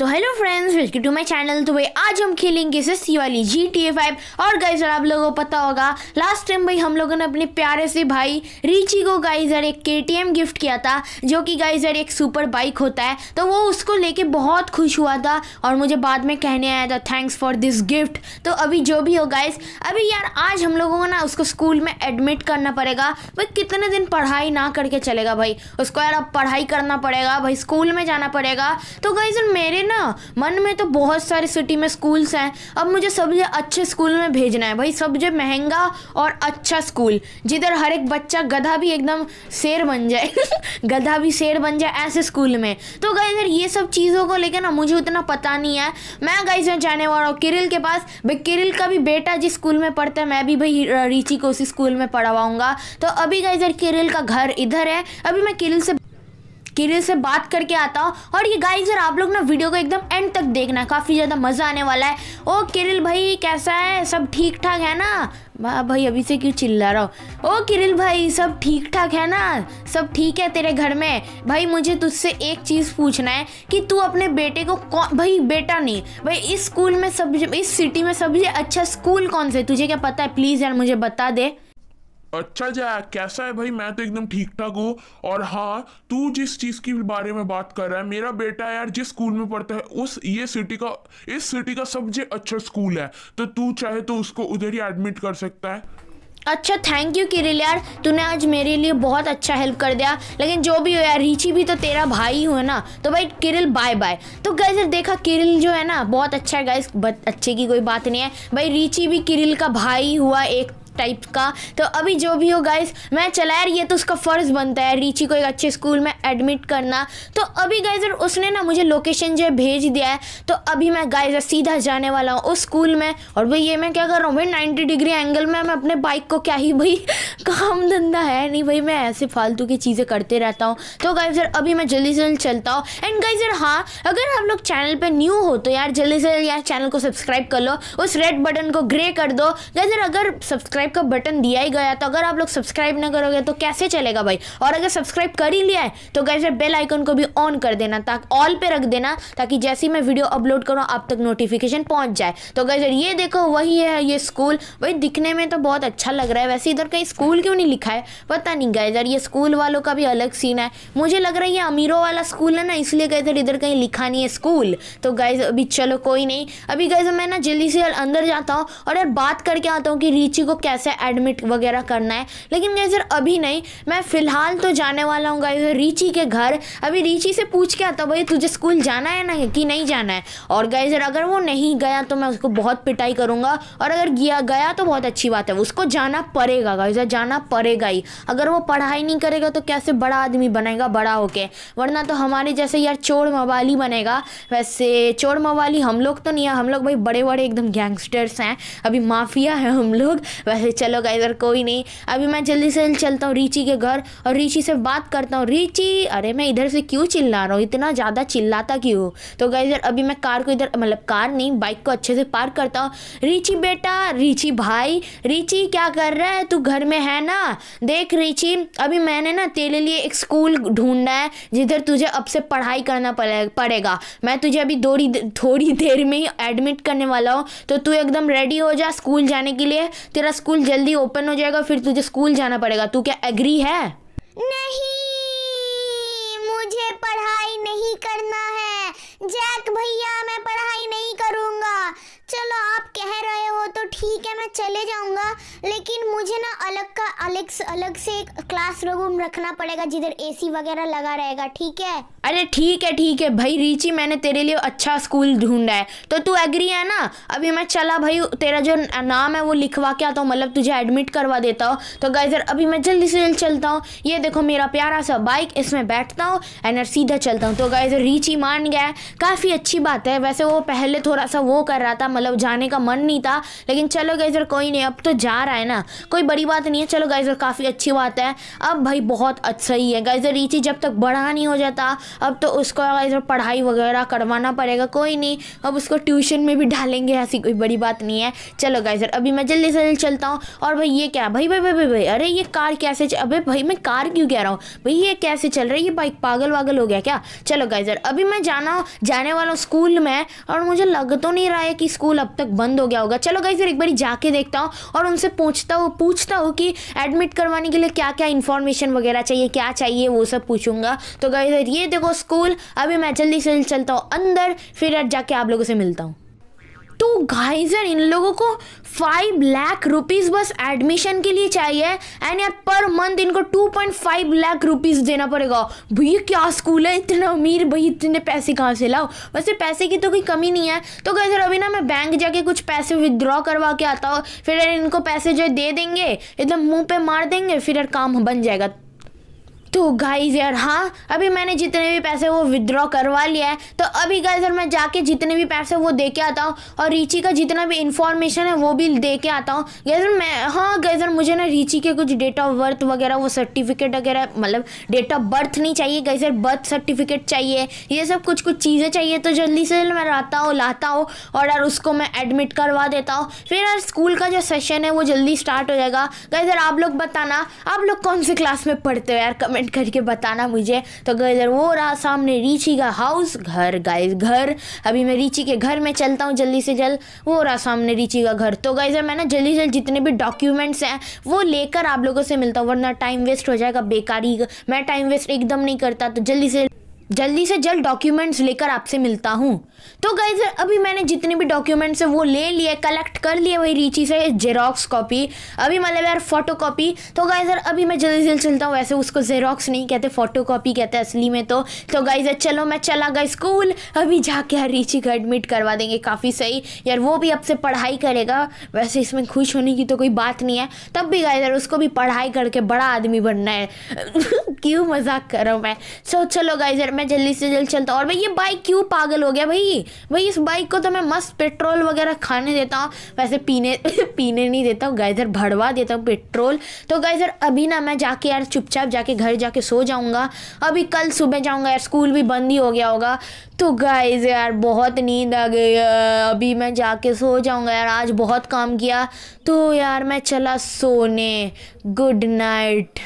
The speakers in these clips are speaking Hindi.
तो hello friends welcome to my channel तो भाई आज हम खेलेंगे सी वाली जी टी ए फाइव और गाइजर आप लोगों को पता होगा लास्ट टाइम भाई हम लोगों ने अपने प्यारे से भाई रिची को गाइजर एक के टी एम गिफ्ट किया था जो कि गाइजर एक सुपर बाइक होता है तो वो उसको लेके बहुत खुश हुआ था और मुझे बाद में कहने आया था थैंक्स फॉर दिस गिफ्ट तो अभी जो भी हो गाइज अभी यार आज हम लोगों को ना उसको स्कूल में एडमिट करना पड़ेगा भाई कितने दिन पढ़ाई ना करके चलेगा भाई उसको यार अब पढ़ाई करना पड़ेगा भाई स्कूल में जाना पड़ेगा तो गाइज मेरे ना मन में तो बहुत सारे सिटी में स्कूल्स हैं अब मुझे सबसे अच्छे स्कूल में भेजना है भाई सबसे महंगा और अच्छा स्कूल जिधर हर एक बच्चा गधा भी एकदम शेर बन जाए गधा भी शेर बन जाए ऐसे स्कूल में तो गई सर ये सब चीज़ों को लेकर ना मुझे उतना पता नहीं है मैं गई सर जाने वाला हूँ किरिल के पास भाई किरिल का भी बेटा जिस स्कूल में पढ़ता है मैं भी भाई रिची को उसी स्कूल में पढ़वाऊँगा तो अभी गई सर किरिल का घर इधर है अभी मैं किरिल से किरिल से बात करके आता और ये गाइस सर आप लोग ना वीडियो को एकदम एंड तक देखना काफ़ी ज़्यादा मज़ा आने वाला है ओ किरिल भाई कैसा है सब ठीक ठाक है ना वाह भाई अभी से क्यों चिल्ला रहा हो ओ किरिल भाई सब ठीक ठाक है ना सब ठीक है तेरे घर में भाई मुझे तुझसे एक चीज़ पूछना है कि तू अपने बेटे को कौन भाई बेटा नहीं भाई इस स्कूल में सब इस सिटी में सबसे अच्छा स्कूल कौन सा है तुझे क्या पता है प्लीज़ यार मुझे बता दे अच्छा जा कैसा है भाई मैं तो एकदम ठीक ठाक हूँ और हाँ तू जिस चीज़ के बारे में बात कर रहा है मेरा बेटा यार जिस स्कूल में पढ़ता है उस ये सिटी का इस सिटी का सबसे अच्छा स्कूल है तो तू चाहे तो उसको उधर ही एडमिट कर सकता है अच्छा थैंक यू किरिल यार तूने आज मेरे लिए बहुत अच्छा हेल्प कर दिया लेकिन जो भी हो यार रिची भी तो तेरा भाई हो ना तो भाई किरिल बाय बाय तो गाइस यार देखा किरिल जो है ना बहुत अच्छा है गाइस अच्छे की कोई बात नहीं है भाई रिची भी किरिल का भाई हुआ एक टाइप का तो अभी जो भी हो गाइज मैं चला ये तो उसका फ़र्ज़ बनता है रीची को एक अच्छे स्कूल में एडमिट करना तो अभी गाइजर उसने ना मुझे लोकेशन जो है भेज दिया है तो अभी मैं गाइजर सीधा जाने वाला हूँ उस स्कूल में और भाई ये मैं क्या कर रहा हूँ भाई नाइन्टी डिग्री एंगल में मैं अपने बाइक को क्या ही भाई काम धंधा है नहीं भाई मैं ऐसे फालतू की चीज़ें करते रहता हूँ तो गाइज यार अभी मैं जल्दी से जल्दी चलता हूँ एंड गाइज यार हाँ अगर हम लोग चैनल पर न्यू हो तो यार जल्दी से जल्दी यार चैनल को सब्सक्राइब कर लो उस रेड बटन को ग्रे कर दो गाइज यार अगर सब्सक्राइब का बटन दिया ही गया तो अगर आप लोग सब्सक्राइब ना करोगे तो कैसे चलेगा भाई और अगर सब्सक्राइब कर ही लिया है तो गाइज यार बेल आइकन को भी ऑन कर देना ताकि ऑल पर रख देना ताकि जैसे ही मैं वीडियो अपलोड करूँ आप तक नोटिफिकेशन पहुँच जाए तो गाइज यार ये देखो वही है ये स्कूल भाई दिखने में तो बहुत अच्छा लग रहा है वैसे इधर कहीं स्कूल स्कूल क्यों नहीं लिखा है पता नहीं गए इधर ये स्कूल वालों का भी अलग सीन है मुझे लग रहा है ये अमीरों वाला स्कूल है ना इसलिए गए इधर इधर कहीं लिखा नहीं है स्कूल तो गए अभी चलो कोई नहीं अभी गए मैं ना जल्दी से अंदर जाता हूँ और यार बात करके आता हूँ कि रीची को कैसे एडमिट वगैरह करना है लेकिन गए यार अभी नहीं मैं फ़िलहाल तो जाने वाला हूँ गए रीची के घर अभी रीची से पूछ के आता हूँ भाई तुझे स्कूल जाना है ना कि नहीं जाना है और गए यार अगर वो नहीं गया तो मैं उसको बहुत पिटाई करूँगा और अगर गया गया तो बहुत अच्छी बात है उसको जाना पड़ेगा गाइज यार जाना पड़ेगा ही अगर वो पढ़ाई नहीं करेगा तो कैसे बड़ा आदमी बनेगा बड़ा होके वरना तो हमारे जैसे यार चोर मवाली बनेगा वैसे चोर मवाली हम लोग तो नहीं है हम लोग भाई बड़े बड़े एकदम गैंगस्टर्स हैं अभी माफिया है हम लोग वैसे चलो इधर कोई नहीं अभी मैं जल्दी से चलता हूँ रीची के घर और रीची से बात करता हूँ रीची अरे मैं इधर से क्यों चिल्ला रहा हूँ इतना ज़्यादा चिल्लाता क्यों तो गाइजर अभी मैं कार को इधर मतलब कार नहीं बाइक को अच्छे से पार्क करता हूँ रीची बेटा रीची भाई रीची क्या कर रहा है तू घर में है है ना देख रिची अभी मैंने ना तेरे लिए एक स्कूल ढूंढा है जिधर तुझे अब से पढ़ाई करना पड़ेगा मैं तुझे अभी थोड़ी थोड़ी देर में ही एडमिट करने वाला हूँ तो तू एकदम रेडी हो जा स्कूल जाने के लिए तेरा स्कूल जल्दी ओपन हो जाएगा फिर तुझे स्कूल जाना पड़ेगा तू क्या एग्री है नहीं मुझे पढ़ाई नहीं करना है जैक भैया मैं पढ़ाई नहीं करूँगा चलो आप कह रहे हो तो ठीक है मैं चले जाऊंगा लेकिन मुझे ना अलग का अलग अलग से एक क्लास रूम रखना पड़ेगा जिधर एसी वगैरह लगा रहेगा ठीक है अरे ठीक है ठीक है भाई रिची मैंने तेरे लिए अच्छा स्कूल ढूंढा है तो तू एग्री है ना अभी मैं चला भाई तेरा जो नाम है वो लिखवा के आता हूँ मतलब तुझे एडमिट करवा देता हूँ तो गाइजर अभी मैं जल्दी से जल्दी चलता हूँ ये देखो मेरा प्यारा सा बाइक इसमें बैठता हूँ एंड सीधा चलता हूँ तो गाइजर रिची मान गया है काफ़ी अच्छी बात है वैसे वो पहले थोड़ा सा वो कर रहा था मतलब जाने का मन नहीं था लेकिन चलो गाइजर कोई नहीं अब तो जा रहा है ना कोई बड़ी बात नहीं है चलो गाइजर काफ़ी अच्छी बात है अब भाई बहुत अच्छा ही है गाइजर ये चीज़ जब तक बड़ा नहीं हो जाता अब तो उसको गाइजर पढ़ाई वगैरह करवाना पड़ेगा कोई नहीं अब उसको ट्यूशन में भी डालेंगे ऐसी कोई बड़ी बात नहीं है चलो गाइजर अभी मैं जल्दी से जल्दी चलता हूँ और भाई ये क्या भाई भाई भाई भाई अरे ये कार कैसे अबे भाई मैं कार क्यों कह रहा हूँ भाई ये कैसे चल रही है ये बाइक पागल वागल हो गया क्या चलो गाइजर अभी मैं जाना जाने वाला हूँ स्कूल में और मुझे लग तो नहीं रहा है कि स्कूल स्कूल अब तक बंद हो गया होगा चलो गई फिर एक बार जाके देखता हूँ और उनसे पूछता हूँ पूछता हूँ कि एडमिट करवाने के लिए क्या क्या इन्फॉर्मेशन वगैरह चाहिए क्या चाहिए वो सब पूछूंगा तो गई ये देखो स्कूल अभी मैं जल्दी से चलता हूँ अंदर फिर जाके आप लोगों से मिलता हूँ तो गाइजर इन लोगों को फाइव लाख रुपीज़ बस एडमिशन के लिए चाहिए एंड यार पर मंथ इनको two point five lakh rupees देना पड़ेगा भैया क्या स्कूल है इतना अमीर भाई इतने पैसे कहाँ से लाओ वैसे पैसे की तो कोई कमी नहीं है तो गाइजर अभी ना मैं बैंक जाके कुछ पैसे विदड्रॉ करवा के आता हूँ फिर यार इनको पैसे जो दे देंगे एकदम मुँह पर मार देंगे फिर यार काम बन जाएगा तो गाइज यार हाँ अभी मैंने जितने भी पैसे वो विदड्रॉ करवा लिया है तो अभी गाइज यार मैं जाके जितने भी पैसे वो दे के आता हूँ और रीची का जितना भी इन्फॉर्मेशन है वो भी दे के आता हूँ गैजर मैं हाँ गैजर मुझे ना रीची के कुछ डेट ऑफ बर्थ वगैरह वो सर्टिफिकेट वगैरह मतलब डेट ऑफ बर्थ नहीं चाहिए गैजर बर्थ सर्टिफिकेट चाहिए ये सब कुछ कुछ चीज़ें चाहिए तो जल्दी से मैं रहता हूँ लाता हूँ और यार उसको मैं एडमिट करवा देता हूँ फिर यार स्कूल का जो सेशन है वो जल्दी स्टार्ट हो जाएगा गैजर आप लोग बताना आप लोग कौन से क्लास में पढ़ते हो यार कमेंट कमेंट करके बताना मुझे तो इधर वो रहा सामने रीची का हाउस घर गाय घर अभी मैं रीची के घर में चलता हूँ जल्दी से जल्द वो रहा सामने रीची का घर तो गाइजर मैं ना जल्दी जल्द जितने भी डॉक्यूमेंट्स हैं वो लेकर आप लोगों से मिलता हूँ वरना टाइम वेस्ट हो जाएगा बेकारी मैं टाइम वेस्ट एकदम नहीं करता तो जल्दी से जल्दी से जल्द डॉक्यूमेंट्स लेकर आपसे मिलता हूँ तो गई अभी मैंने जितने भी डॉक्यूमेंट्स हैं वो ले लिए कलेक्ट कर लिए वही रीची से जेरोक्स कॉपी अभी मतलब यार फोटो कॉपी तो गई अभी मैं जल्दी जल्दी चलता हूँ वैसे उसको जेरोक्स नहीं कहते फोटो कॉपी कहते असली में तो तो गई चलो मैं चला गई स्कूल अभी जाके यार रीची को एडमिट करवा देंगे काफ़ी सही यार वो भी अब से पढ़ाई करेगा वैसे इसमें खुश होने की तो कोई बात नहीं है तब भी गई उसको भी पढ़ाई करके बड़ा आदमी बनना है क्यों मजाक कर रहा हूँ मैं सो तो चलो सर मैं जल्दी से जल्दी चलता और भाई ये बाइक क्यों पागल हो गया भाई भाई इस बाइक को तो मैं मस्त पेट्रोल वगैरह खाने देता हूँ वैसे पीने पीने नहीं देता हूँ गाइजर भड़वा देता हूँ पेट्रोल तो गाइजर अभी ना मैं जाके यार चुपचाप जाके घर जाके सो जाऊँगा अभी कल सुबह जाऊँगा यार स्कूल भी बंद ही हो गया होगा तो गाइज यार बहुत नींद आ गई अभी मैं जाके सो जाऊँगा यार आज बहुत काम किया तो यार मैं चला सोने गुड नाइट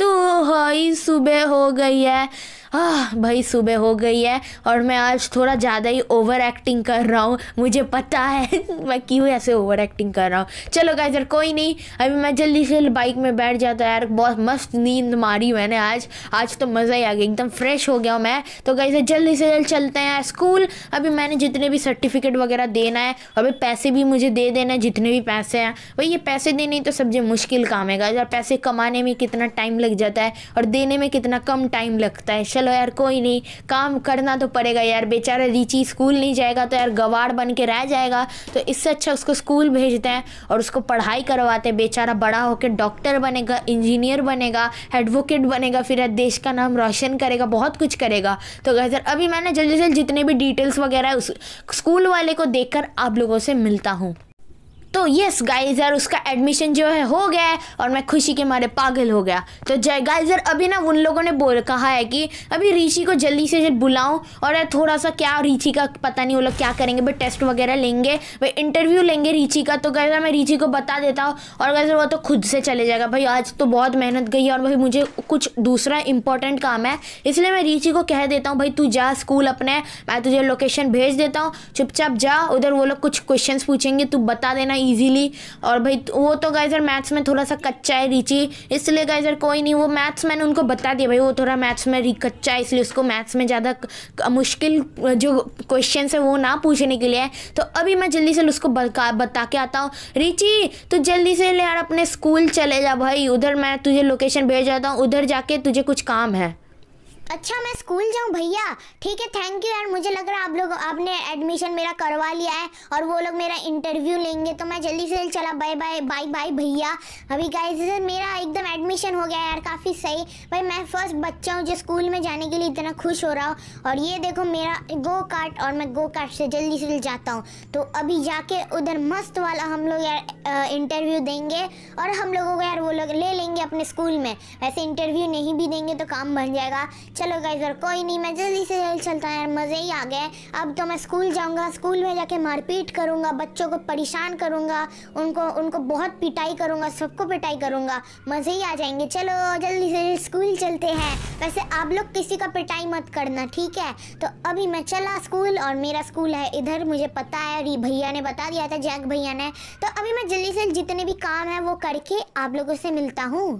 तो हाई सुबह हो गई है आह भाई सुबह हो गई है और मैं आज थोड़ा ज़्यादा ही ओवर एक्टिंग कर रहा हूँ मुझे पता है मैं क्यों ऐसे ओवर एक्टिंग कर रहा हूँ चलो गाइस यार कोई नहीं अभी मैं जल्दी से बाइक में बैठ जाता यार बहुत मस्त नींद मारी मैंने आज आज तो मज़ा ही आ गया एकदम फ्रेश हो गया मैं तो गाइस जल्दी से जल्द चलते हैं स्कूल अभी मैंने जितने भी सर्टिफिकेट वगैरह देना है अभी पैसे भी मुझे दे देना है जितने भी पैसे हैं भाई ये पैसे देने तो सबसे मुश्किल काम है गाइस यार पैसे कमाने में कितना टाइम लग जाता है और देने में कितना कम टाइम लगता है चलो यार कोई नहीं काम करना तो पड़ेगा यार बेचारा रिची स्कूल नहीं जाएगा तो यार गवार बन के रह जाएगा तो इससे अच्छा उसको स्कूल भेजते हैं और उसको पढ़ाई करवाते हैं बेचारा बड़ा होकर डॉक्टर बनेगा इंजीनियर बनेगा एडवोकेट बनेगा फिर देश का नाम रोशन करेगा बहुत कुछ करेगा तो गए अभी मैंने जल्दी जल्दी जितने भी डिटेल्स वगैरह उस स्कूल वाले को कर आप लोगों से मिलता हूँ तो यस गाइजर उसका एडमिशन जो है हो गया है और मैं खुशी के मारे पागल हो गया तो जय गाइजर अभी ना उन लोगों ने बोल कहा है कि अभी ऋषि को जल्दी से जल्द बुलाऊं और यार थोड़ा सा क्या ऋषि का पता नहीं वो लोग क्या करेंगे भाई टेस्ट वगैरह लेंगे भाई इंटरव्यू लेंगे ऋषि का तो गाइजर मैं ऋषि को बता देता हूँ और गाइजर वो तो खुद से चले जाएगा भाई आज तो बहुत मेहनत गई है और भाई मुझे कुछ दूसरा इंपॉर्टेंट काम है इसलिए मैं ऋषि को कह देता हूँ भाई तू जा स्कूल अपने मैं तुझे लोकेशन भेज देता हूँ चुपचाप जा उधर वो लोग कुछ क्वेश्चन पूछेंगे तू बता देना इजीली और भाई वो तो गाइजर मैथ्स में थोड़ा सा कच्चा है रिची इसलिए गाइजर कोई नहीं वो मैथ्स मैंने उनको बता दिया भाई वो थोड़ा मैथ्स में कच्चा है इसलिए उसको मैथ्स में ज़्यादा मुश्किल जो क्वेश्चन है वो ना पूछने के लिए है तो अभी मैं जल्दी से उसको बता के आता हूँ रिची तो जल्दी से यार अपने स्कूल चले जा भाई उधर मैं तुझे लोकेशन भेज जाता हूँ उधर जाके तुझे कुछ काम है अच्छा मैं स्कूल जाऊँ भैया ठीक है थैंक यू यार मुझे लग रहा है आप लोग आपने एडमिशन मेरा करवा लिया है और वो लोग मेरा इंटरव्यू लेंगे तो मैं जल्दी से जल्दी चला बाय बाय बाय बाय भैया अभी गाइस मेरा एकदम एडमिशन हो गया यार काफ़ी सही भाई मैं फर्स्ट बच्चा हूँ जो स्कूल में जाने के लिए इतना खुश हो रहा हूँ और ये देखो मेरा गो कार्ट और मैं गो कार्ट से जल्दी से जल्दी जाता हूँ तो अभी जाके उधर मस्त वाला हम लोग यार इंटरव्यू देंगे और हम लोगों को यार वो लोग ले लेंगे अपने स्कूल में वैसे इंटरव्यू नहीं भी देंगे तो काम बन जाएगा चलो गाइज और कोई नहीं मैं जल्दी से जल्दी चलता यार मज़े ही आ गए अब तो मैं स्कूल जाऊंगा स्कूल में जाके मारपीट करूंगा बच्चों को परेशान करूंगा उनको उनको बहुत पिटाई करूंगा सबको पिटाई करूंगा मज़े ही आ जाएंगे चलो जल्दी से जल्दी स्कूल चलते हैं वैसे आप लोग किसी का पिटाई मत करना ठीक है तो अभी मैं चला स्कूल और मेरा स्कूल है इधर मुझे पता है री भैया ने बता दिया था जैक भैया ने तो अभी मैं जल्दी से जितने भी काम है वो करके आप लोगों से मिलता हूँ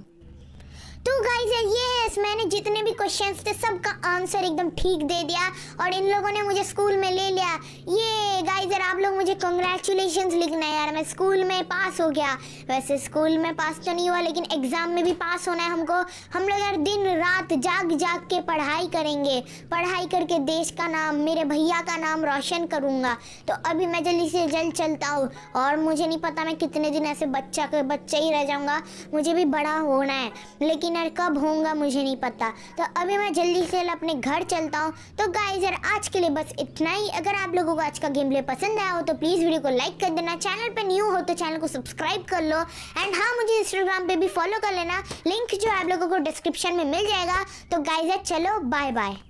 तो गाइज यस मैंने जितने भी क्वेश्चन थे सबका आंसर एकदम ठीक दे दिया और इन लोगों ने मुझे स्कूल में ले लिया ये गाइजर मुझे कंग्रेचुलेशन लिखना है यार मैं स्कूल में पास हो गया वैसे स्कूल में पास तो नहीं हुआ लेकिन एग्ज़ाम में भी पास होना है हमको हम लोग यार दिन रात जाग जाग के पढ़ाई करेंगे पढ़ाई करके देश का नाम मेरे भैया का नाम रोशन करूँगा तो अभी मैं जल्दी से जल्द चलता हूँ और मुझे नहीं पता मैं कितने दिन ऐसे बच्चा के बच्चा ही रह जाऊँगा मुझे भी बड़ा होना है लेकिन यार कब होगा मुझे नहीं पता तो अभी मैं जल्दी से अपने घर चलता हूँ तो गाइज यार आज के लिए बस इतना ही अगर आप लोगों को आज का गेम प्ले पसंद आया हो तो तो प्लीज़ वीडियो को लाइक कर देना चैनल पे न्यू हो तो चैनल को सब्सक्राइब कर लो एंड हाँ मुझे इंस्टाग्राम पे भी फॉलो कर लेना लिंक जो आप लोगों को डिस्क्रिप्शन में मिल जाएगा तो गाइज चलो बाय बाय